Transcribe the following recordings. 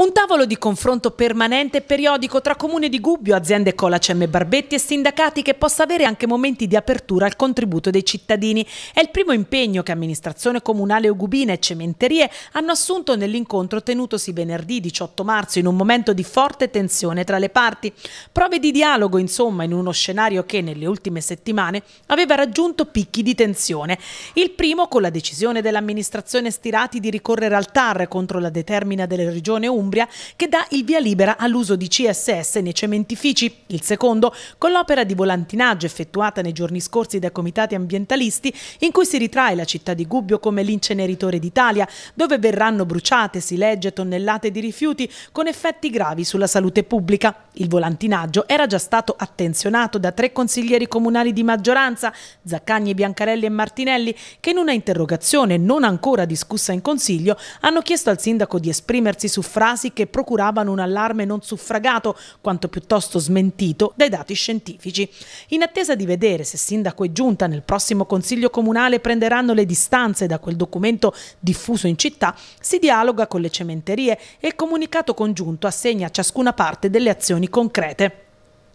Un tavolo di confronto permanente e periodico tra comune di Gubbio, aziende Colacem e Barbetti e sindacati che possa avere anche momenti di apertura al contributo dei cittadini. È il primo impegno che amministrazione comunale Ugubina e Cementerie hanno assunto nell'incontro tenutosi venerdì 18 marzo in un momento di forte tensione tra le parti. Prove di dialogo, insomma, in uno scenario che nelle ultime settimane aveva raggiunto picchi di tensione. Il primo con la decisione dell'amministrazione Stirati di ricorrere al TAR contro la determina della regione Umbria dell'Umbria che dà il via libera all'uso di CSS nei cementifici. Il secondo con l'opera di volantinaggio effettuata nei giorni scorsi dai comitati ambientalisti in cui si ritrae la città di Gubbio come l'inceneritore d'Italia, dove verranno bruciate, si legge, tonnellate di rifiuti con effetti gravi sulla salute pubblica. Il volantinaggio era già stato attenzionato da tre consiglieri comunali di maggioranza, Zaccagni, Biancarelli e Martinelli, che in una interrogazione non ancora discussa in Consiglio hanno chiesto al sindaco di esprimersi su frasi casi che procuravano un allarme non suffragato, quanto piuttosto smentito, dai dati scientifici. In attesa di vedere se sindaco e giunta nel prossimo Consiglio Comunale prenderanno le distanze da quel documento diffuso in città, si dialoga con le cementerie e il comunicato congiunto assegna a ciascuna parte delle azioni concrete.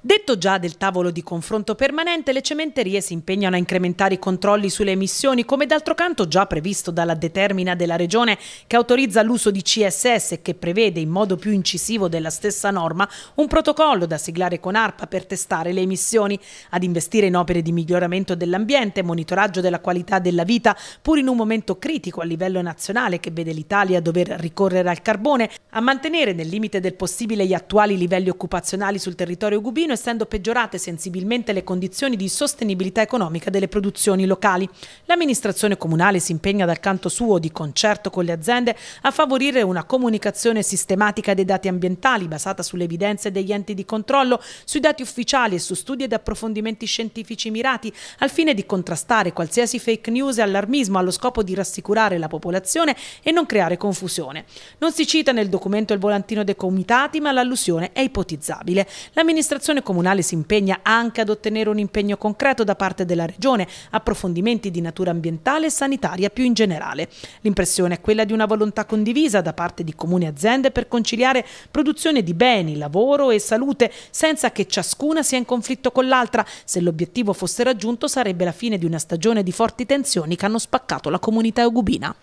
Detto già del tavolo di confronto permanente, le cementerie si impegnano a incrementare i controlli sulle emissioni, come d'altro canto già previsto dalla determina della Regione che autorizza l'uso di CSS e che prevede in modo più incisivo della stessa norma un protocollo da siglare con ARPA per testare le emissioni, ad investire in opere di miglioramento dell'ambiente, monitoraggio della qualità della vita, pur in un momento critico a livello nazionale che vede l'Italia dover ricorrere al carbone, a mantenere nel limite del possibile gli attuali livelli occupazionali sul territorio gubino terreno essendo peggiorate sensibilmente le condizioni di sostenibilità economica delle produzioni locali. L'amministrazione comunale si impegna dal canto suo, di concerto con le aziende, a favorire una comunicazione sistematica dei dati ambientali basata sulle evidenze degli enti di controllo, sui dati ufficiali e su studi ed approfondimenti scientifici mirati, al fine di contrastare qualsiasi fake news e allarmismo allo scopo di rassicurare la popolazione e non creare confusione. Non si cita nel documento il volantino dei comitati, ma l'allusione è ipotizzabile. L'amministrazione comunale si impegna anche ad ottenere un impegno concreto da parte della Regione, approfondimenti di natura ambientale e sanitaria più in generale. L'impressione è quella di una volontà condivisa da parte di comuni e aziende per conciliare produzione di beni, lavoro e salute senza che ciascuna sia in conflitto con l'altra. Se l'obiettivo fosse raggiunto sarebbe la fine di una stagione di forti tensioni che hanno spaccato la comunità eugubina.